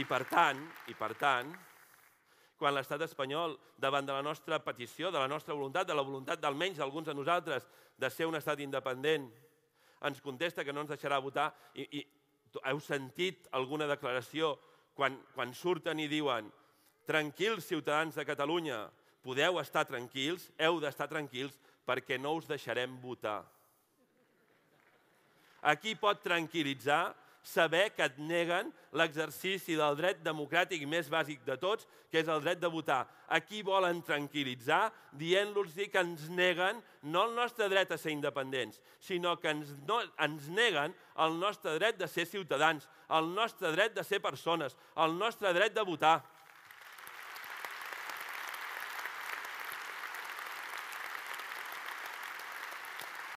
I per tant, i per tant, quan l'estat espanyol, davant de la nostra petició, de la nostra voluntat, de la voluntat d'almenys d'alguns de nosaltres de ser un estat independent, ens contesta que no ens deixarà votar i, i heu sentit alguna declaració quan, quan surten i diuen tranquils ciutadans de Catalunya, podeu estar tranquils, heu d'estar tranquils perquè no us deixarem votar. Aquí pot tranquil·litzar saber que et neguen l'exercici del dret democràtic més bàsic de tots, que és el dret de votar. Aquí volen tranquil·litzar dient-los que ens neguen no el nostre dret a ser independents, sinó que ens, no, ens neguen el nostre dret de ser ciutadans, el nostre dret de ser persones, el nostre dret de votar.